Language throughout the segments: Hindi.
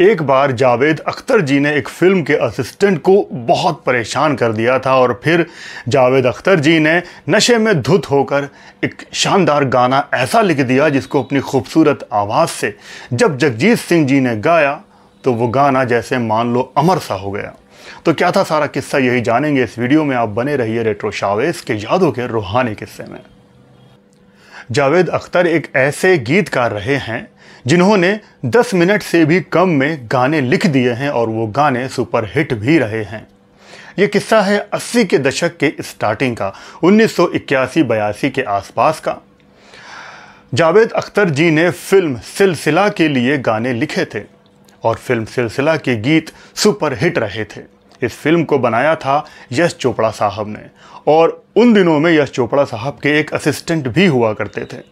एक बार जावेद अख्तर जी ने एक फ़िल्म के असिस्टेंट को बहुत परेशान कर दिया था और फिर जावेद अख्तर जी ने नशे में धुत होकर एक शानदार गाना ऐसा लिख दिया जिसको अपनी खूबसूरत आवाज़ से जब जगजीत सिंह जी ने गाया तो वो गाना जैसे मान लो अमर सा हो गया तो क्या था सारा किस्सा यही जानेंगे इस वीडियो में आप बने रहिए रेट्रो शावेज के यादों के रूहानी किस्से में जावेद अख्तर एक ऐसे गीतकार रहे हैं जिन्होंने 10 मिनट से भी कम में गाने लिख दिए हैं और वो गाने सुपरहिट भी रहे हैं ये किस्सा है 80 के दशक के स्टार्टिंग का उन्नीस सौ के आसपास का जावेद अख्तर जी ने फिल्म सिलसिला के लिए गाने लिखे थे और फिल्म सिलसिला के गीत सुपरहिट रहे थे इस फिल्म को बनाया था यश चोपड़ा साहब ने और उन दिनों में यश चोपड़ा साहब के एक असिस्टेंट भी हुआ करते थे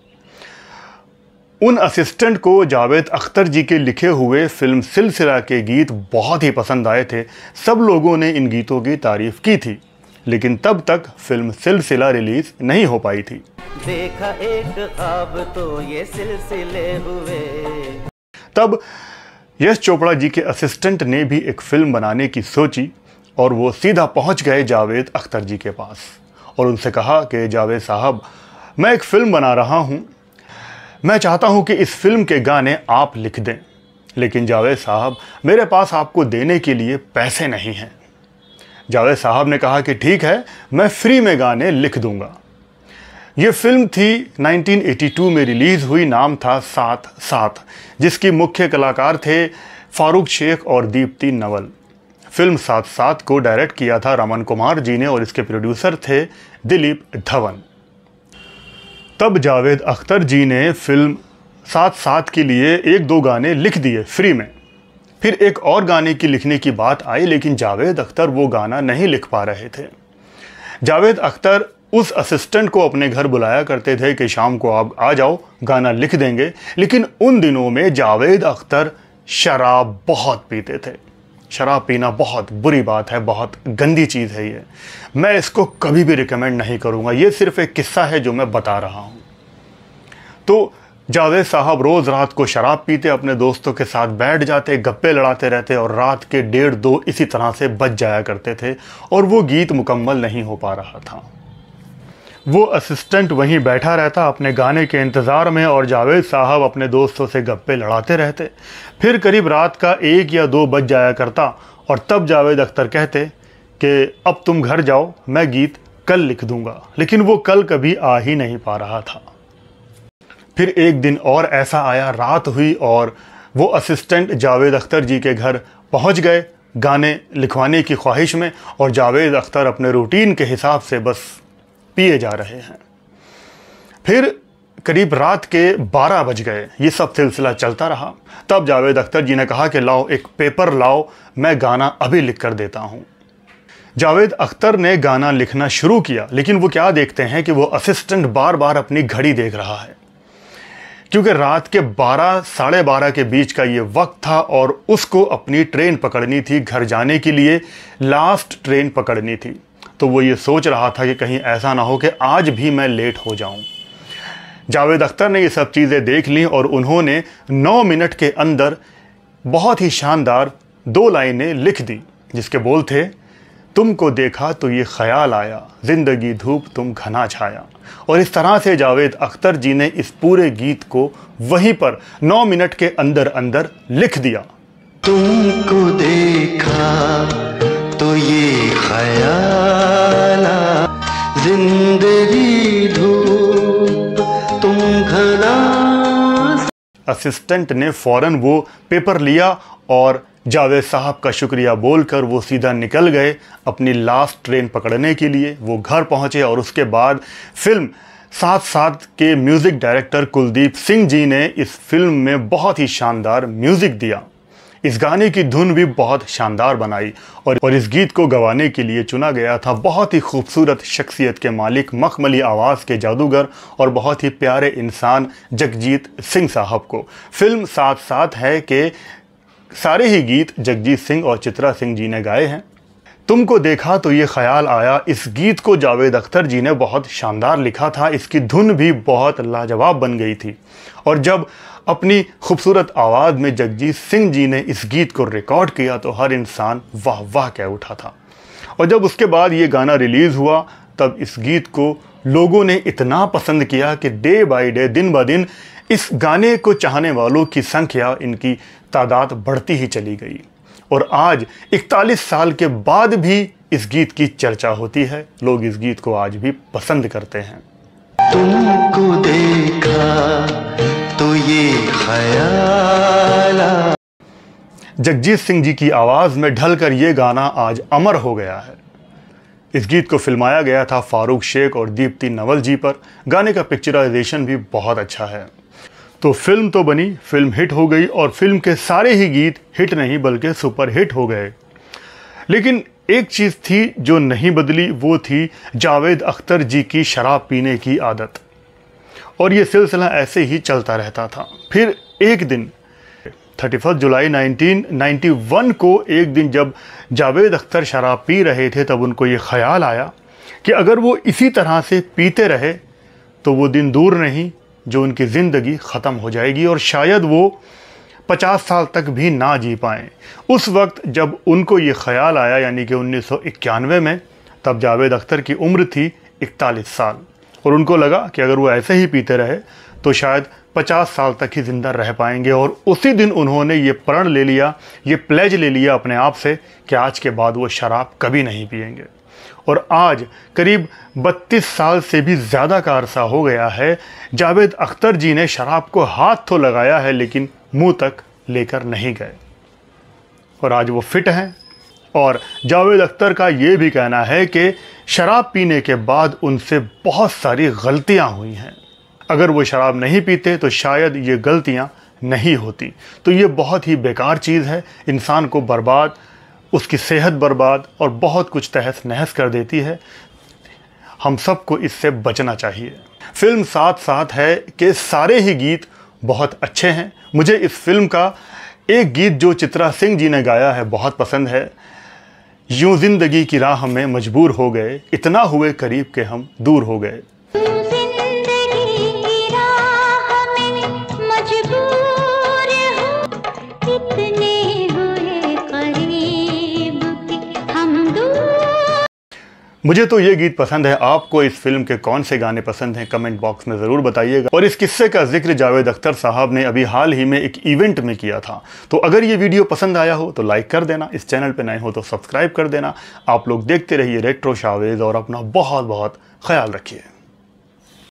उन असिस्टेंट को जावेद अख्तर जी के लिखे हुए फिल्म सिलसिला के गीत बहुत ही पसंद आए थे सब लोगों ने इन गीतों की तारीफ की थी लेकिन तब तक फिल्म सिलसिला रिलीज नहीं हो पाई थी देखा एक तो ये सिलसिले हुए तब यश चोपड़ा जी के असिस्टेंट ने भी एक फिल्म बनाने की सोची और वो सीधा पहुंच गए जावेद अख्तर जी के पास और उनसे कहा कि जावेद साहब मैं एक फ़िल्म बना रहा हूं मैं चाहता हूं कि इस फिल्म के गाने आप लिख दें लेकिन जावेद साहब मेरे पास आपको देने के लिए पैसे नहीं हैं जावेद साहब ने कहा कि ठीक है मैं फ्री में गाने लिख दूंगा ये फिल्म थी 1982 में रिलीज़ हुई नाम था साथ साथ जिसकी मुख्य कलाकार थे फारूक शेख और दीप्ति नवल फिल्म सात साथ को डायरेक्ट किया था रमन कुमार जी ने और इसके प्रोड्यूसर थे दिलीप धवन तब जावेद अख्तर जी ने फिल्म साथ साथ के लिए एक दो गाने लिख दिए फ्री में फिर एक और गाने की लिखने की बात आई लेकिन जावेद अख्तर वो गाना नहीं लिख पा रहे थे जावेद अख्तर उस असिस्टेंट को अपने घर बुलाया करते थे कि शाम को आप आ जाओ गाना लिख देंगे लेकिन उन दिनों में जावेद अख्तर शराब बहुत पीते थे शराब पीना बहुत बुरी बात है बहुत गंदी चीज़ है ये मैं इसको कभी भी रिकमेंड नहीं करूँगा ये सिर्फ़ एक किस्सा है जो मैं बता रहा हूँ तो जावेद साहब रोज़ रात को शराब पीते अपने दोस्तों के साथ बैठ जाते गप्पे लड़ाते रहते और रात के डेढ़ दो इसी तरह से बच जाया करते थे और वो गीत मुकम्मल नहीं हो पा रहा था वो असिस्टेंट वहीं बैठा रहता अपने गाने के इंतज़ार में और जावेद साहब अपने दोस्तों से गप्पे लड़ाते रहते फिर करीब रात का एक या दो बज जाया करता और तब जावेद अख्तर कहते कि अब तुम घर जाओ मैं गीत कल लिख दूंगा लेकिन वो कल कभी आ ही नहीं पा रहा था फिर एक दिन और ऐसा आया रात हुई और वो असिस्टेंट जावेद अख्तर जी के घर पहुंच गए गाने लिखवाने की ख्वाहिश में और जावेद अख्तर अपने रूटीन के हिसाब से बस पिए जा रहे हैं फिर करीब रात के 12 बज गए ये सब सिलसिला चलता रहा तब जावेद अख्तर जी ने कहा कि लाओ एक पेपर लाओ मैं गाना अभी लिख कर देता हूँ जावेद अख्तर ने गाना लिखना शुरू किया लेकिन वो क्या देखते हैं कि वो असिस्टेंट बार बार अपनी घड़ी देख रहा है क्योंकि रात के बारह साढ़े बारह के बीच का ये वक्त था और उसको अपनी ट्रेन पकड़नी थी घर जाने के लिए लास्ट ट्रेन पकड़नी थी तो वो ये सोच रहा था कि कहीं ऐसा ना हो कि आज भी मैं लेट हो जाऊं जावेद अख्तर ने ये सब चीज़ें देख ली और उन्होंने 9 मिनट के अंदर बहुत ही शानदार दो लाइनें लिख दी जिसके बोल थे तुमको देखा तो ये ख्याल आया ज़िंदगी धूप तुम घना छाया और इस तरह से जावेद अख्तर जी ने इस पूरे गीत को वहीं पर 9 मिनट के अंदर अंदर लिख दिया तुमको देखा जिंदगी धूप तुम असिस्टेंट ने फौरन वो पेपर लिया और जावेद साहब का शुक्रिया बोलकर वो सीधा निकल गए अपनी लास्ट ट्रेन पकड़ने के लिए वो घर पहुंचे और उसके बाद फिल्म साथ साथ के म्यूज़िक डायरेक्टर कुलदीप सिंह जी ने इस फिल्म में बहुत ही शानदार म्यूज़िक दिया इस गाने की धुन भी बहुत शानदार बनाई और और इस गीत को गवाने के लिए चुना गया था बहुत ही खूबसूरत शख्सियत के मालिक मखमली आवाज़ के जादूगर और बहुत ही प्यारे इंसान जगजीत सिंह साहब को फिल्म साथ साथ है कि सारे ही गीत जगजीत सिंह और चित्रा सिंह जी ने गाए हैं तुमको देखा तो ये ख्याल आया इस गीत को जावेद अख्तर जी ने बहुत शानदार लिखा था इसकी धुन भी बहुत लाजवाब बन गई थी और जब अपनी खूबसूरत आवाज़ में जगजीत सिंह जी ने इस गीत को रिकॉर्ड किया तो हर इंसान वाह वाह कह उठा था और जब उसके बाद ये गाना रिलीज़ हुआ तब इस गीत को लोगों ने इतना पसंद किया कि डे बाई डे दिन ब दिन इस गाने को चाहने वालों की संख्या इनकी तादाद बढ़ती ही चली गई और आज 41 साल के बाद भी इस गीत की चर्चा होती है लोग इस गीत को आज भी पसंद करते हैं तुमको देखा तो ये खयाला जगजीत सिंह जी की आवाज़ में ढलकर ये गाना आज अमर हो गया है इस गीत को फिल्माया गया था फारूक शेख और दीप्ति नवल जी पर गाने का पिक्चराइजेशन भी बहुत अच्छा है तो फिल्म तो बनी फिल्म हिट हो गई और फिल्म के सारे ही गीत हिट नहीं बल्कि सुपर हिट हो गए लेकिन एक चीज़ थी जो नहीं बदली वो थी जावेद अख्तर जी की शराब पीने की आदत और ये सिलसिला ऐसे ही चलता रहता था फिर एक दिन थर्टी फर्स्ट जुलाई 1991 को एक दिन जब जावेद अख्तर शराब पी रहे थे तब उनको ये ख्याल आया कि अगर वो इसी तरह से पीते रहे तो वो दिन दूर नहीं जो उनकी ज़िंदगी ख़त्म हो जाएगी और शायद वो पचास साल तक भी ना जी पाएँ उस वक्त जब उनको ये ख्याल आया यानी कि उन्नीस सौ इक्यानवे में तब जावेद अख्तर की उम्र थी इकतालीस साल और उनको लगा कि अगर वो ऐसे ही पीते रहे तो शायद पचास साल तक ही ज़िंदा रह पाएंगे और उसी दिन उन्होंने ये प्रण ले लिया ये प्लेज ले लिया अपने आप से कि आज के बाद वो शराब कभी नहीं पियेंगे और आज करीब 32 साल से भी ज़्यादा का अरसा हो गया है जावेद अख्तर जी ने शराब को हाथ तो लगाया है लेकिन मुंह तक लेकर नहीं गए और आज वो फिट हैं और जावेद अख्तर का ये भी कहना है कि शराब पीने के बाद उनसे बहुत सारी गलतियाँ हुई हैं अगर वो शराब नहीं पीते तो शायद ये गलतियाँ नहीं होती तो ये बहुत ही बेकार चीज़ है इंसान को बर्बाद उसकी सेहत बर्बाद और बहुत कुछ तहस नहस कर देती है हम सबको इससे बचना चाहिए फिल्म साथ साथ है कि सारे ही गीत बहुत अच्छे हैं मुझे इस फिल्म का एक गीत जो चित्रा सिंह जी ने गाया है बहुत पसंद है यूँ ज़िंदगी की राह में मजबूर हो गए इतना हुए करीब के हम दूर हो गए मुझे तो ये गीत पसंद है आपको इस फिल्म के कौन से गाने पसंद हैं कमेंट बॉक्स में ज़रूर बताइएगा और इस किस्से का जिक्र जावेद अख्तर साहब ने अभी हाल ही में एक इवेंट में किया था तो अगर ये वीडियो पसंद आया हो तो लाइक कर देना इस चैनल पर नए हो तो सब्सक्राइब कर देना आप लोग देखते रहिए रेट्रो शावेज और अपना बहुत बहुत ख्याल रखिए